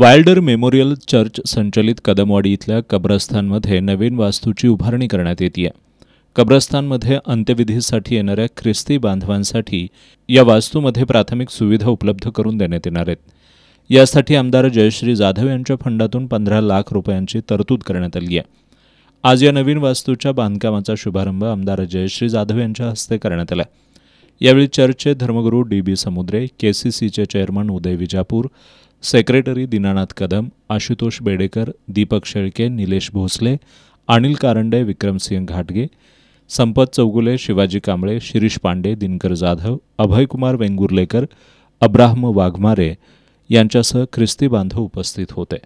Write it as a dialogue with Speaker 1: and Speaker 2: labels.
Speaker 1: वायल्डर memorial church संचलित कदमवाडी इथल्या कब्रस्थानमध्ये नवीन वास्तूची उभारणी करण्यात येत आहे कब्रस्थानमध्ये अंत्यविधीसाठी येणाऱ्या ख्रिस्ती बांधवांसाठी या वास्तूमध्ये प्राथमिक सुविधा उपलब्ध करून देण्यात येणार आहेत यासाठी आमदार जयश्री जाधव यांच्या फंडातून पंधरा लाख रुपयांची तरतूद करण्यात आली आहे आज या नवीन वास्तूच्या बांधकामाचा शुभारंभ आमदार जयश्री जाधव यांच्या हस्ते करण्यात आला यावेळी चर्चचे धर्मगुरू D B Samudre K C सीचे चेअरमन उदय विजापूर सेक्रेटरी दीनानाथ कदम आशुतोष बेडेकर दीपक शेळके निलेश भोसले अनिल कारंडे विक्रमसिंह घाटगे संपत चौगुले शिवाजी कांबळे शिरीष पांडे दिनकर जाधव अभयकुमार वेंगुर्लेकर अब्राहम वाघमारे यांच्यासह ख्रिस्ती बांधव उपस्थित होते